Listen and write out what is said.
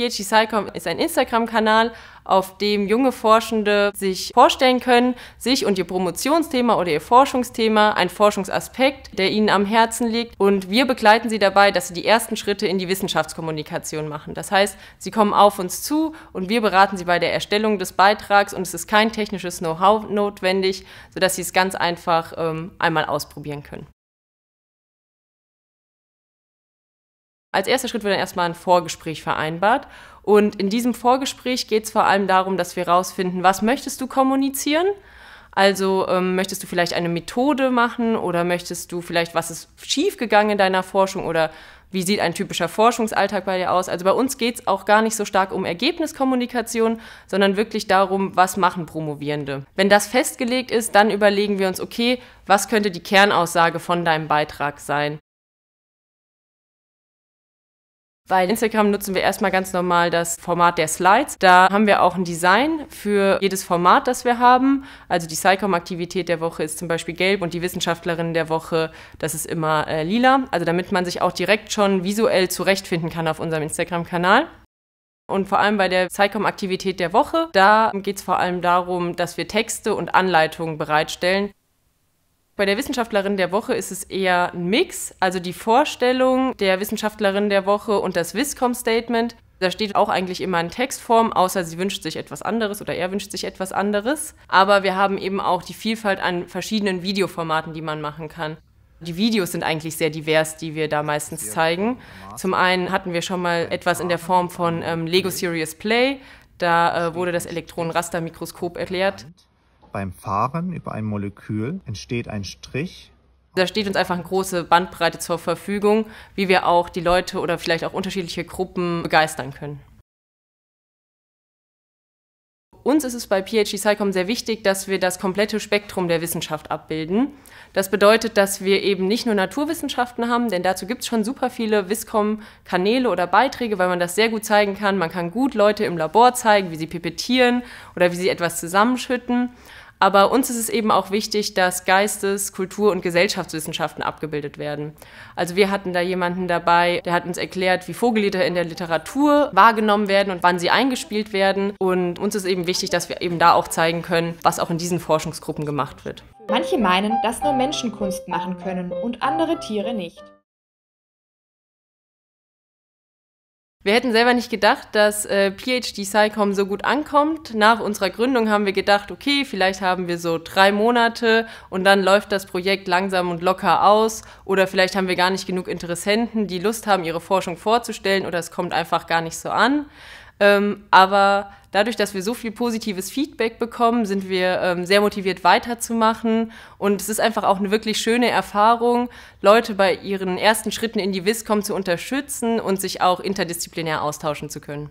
PhD SciComm ist ein Instagram-Kanal, auf dem junge Forschende sich vorstellen können, sich und ihr Promotionsthema oder ihr Forschungsthema, ein Forschungsaspekt, der ihnen am Herzen liegt. Und wir begleiten sie dabei, dass sie die ersten Schritte in die Wissenschaftskommunikation machen. Das heißt, sie kommen auf uns zu und wir beraten sie bei der Erstellung des Beitrags und es ist kein technisches Know-how notwendig, sodass sie es ganz einfach ähm, einmal ausprobieren können. Als erster Schritt wird dann erstmal ein Vorgespräch vereinbart. Und in diesem Vorgespräch geht es vor allem darum, dass wir herausfinden, was möchtest du kommunizieren? Also ähm, möchtest du vielleicht eine Methode machen oder möchtest du vielleicht, was ist schiefgegangen in deiner Forschung oder wie sieht ein typischer Forschungsalltag bei dir aus? Also bei uns geht es auch gar nicht so stark um Ergebniskommunikation, sondern wirklich darum, was machen Promovierende. Wenn das festgelegt ist, dann überlegen wir uns, okay, was könnte die Kernaussage von deinem Beitrag sein? Bei Instagram nutzen wir erstmal ganz normal das Format der Slides. Da haben wir auch ein Design für jedes Format, das wir haben. Also die SciComm-Aktivität der Woche ist zum Beispiel gelb und die Wissenschaftlerin der Woche, das ist immer äh, lila. Also damit man sich auch direkt schon visuell zurechtfinden kann auf unserem Instagram-Kanal. Und vor allem bei der SciComm-Aktivität der Woche, da geht es vor allem darum, dass wir Texte und Anleitungen bereitstellen, bei der Wissenschaftlerin der Woche ist es eher ein Mix, also die Vorstellung der Wissenschaftlerin der Woche und das Viscom-Statement. Da steht auch eigentlich immer in Textform, außer sie wünscht sich etwas anderes oder er wünscht sich etwas anderes. Aber wir haben eben auch die Vielfalt an verschiedenen Videoformaten, die man machen kann. Die Videos sind eigentlich sehr divers, die wir da meistens zeigen. Zum einen hatten wir schon mal etwas in der Form von ähm, Lego Serious Play. Da äh, wurde das Elektronenrastermikroskop erklärt beim Fahren über ein Molekül entsteht ein Strich. Da steht uns einfach eine große Bandbreite zur Verfügung, wie wir auch die Leute oder vielleicht auch unterschiedliche Gruppen begeistern können. Uns ist es bei PhD SciComm sehr wichtig, dass wir das komplette Spektrum der Wissenschaft abbilden. Das bedeutet, dass wir eben nicht nur Naturwissenschaften haben, denn dazu gibt es schon super viele wiscom kanäle oder Beiträge, weil man das sehr gut zeigen kann. Man kann gut Leute im Labor zeigen, wie sie pipettieren oder wie sie etwas zusammenschütten. Aber uns ist es eben auch wichtig, dass Geistes-, Kultur- und Gesellschaftswissenschaften abgebildet werden. Also wir hatten da jemanden dabei, der hat uns erklärt, wie Vogellieder in der Literatur wahrgenommen werden und wann sie eingespielt werden. Und uns ist eben wichtig, dass wir eben da auch zeigen können, was auch in diesen Forschungsgruppen gemacht wird. Manche meinen, dass nur Menschen Kunst machen können und andere Tiere nicht. Wir hätten selber nicht gedacht, dass äh, PhD SciComm so gut ankommt. Nach unserer Gründung haben wir gedacht, okay, vielleicht haben wir so drei Monate und dann läuft das Projekt langsam und locker aus. Oder vielleicht haben wir gar nicht genug Interessenten, die Lust haben, ihre Forschung vorzustellen oder es kommt einfach gar nicht so an. Ähm, aber dadurch, dass wir so viel positives Feedback bekommen, sind wir ähm, sehr motiviert weiterzumachen. Und es ist einfach auch eine wirklich schöne Erfahrung, Leute bei ihren ersten Schritten in die WISCOM zu unterstützen und sich auch interdisziplinär austauschen zu können.